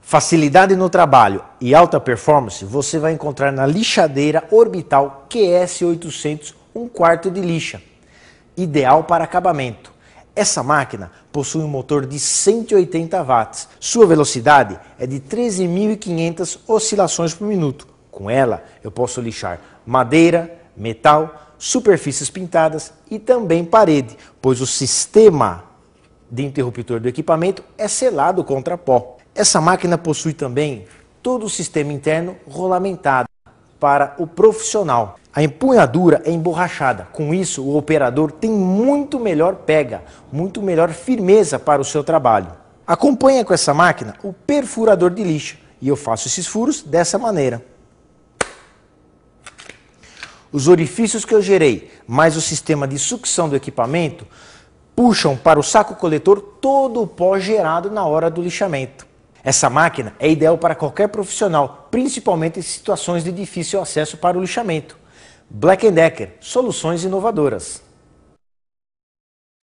Facilidade no trabalho e alta performance você vai encontrar na lixadeira orbital QS800 1 quarto de lixa, ideal para acabamento. Essa máquina possui um motor de 180 watts. Sua velocidade é de 13.500 oscilações por minuto. Com ela, eu posso lixar madeira, metal, superfícies pintadas e também parede, pois o sistema de interruptor do equipamento é selado contra pó. Essa máquina possui também todo o sistema interno rolamentado para o profissional. A empunhadura é emborrachada, com isso o operador tem muito melhor pega, muito melhor firmeza para o seu trabalho. Acompanha com essa máquina o perfurador de lixo e eu faço esses furos dessa maneira. Os orifícios que eu gerei, mais o sistema de sucção do equipamento, puxam para o saco coletor todo o pó gerado na hora do lixamento. Essa máquina é ideal para qualquer profissional, principalmente em situações de difícil acesso para o lixamento. Black Decker, soluções inovadoras.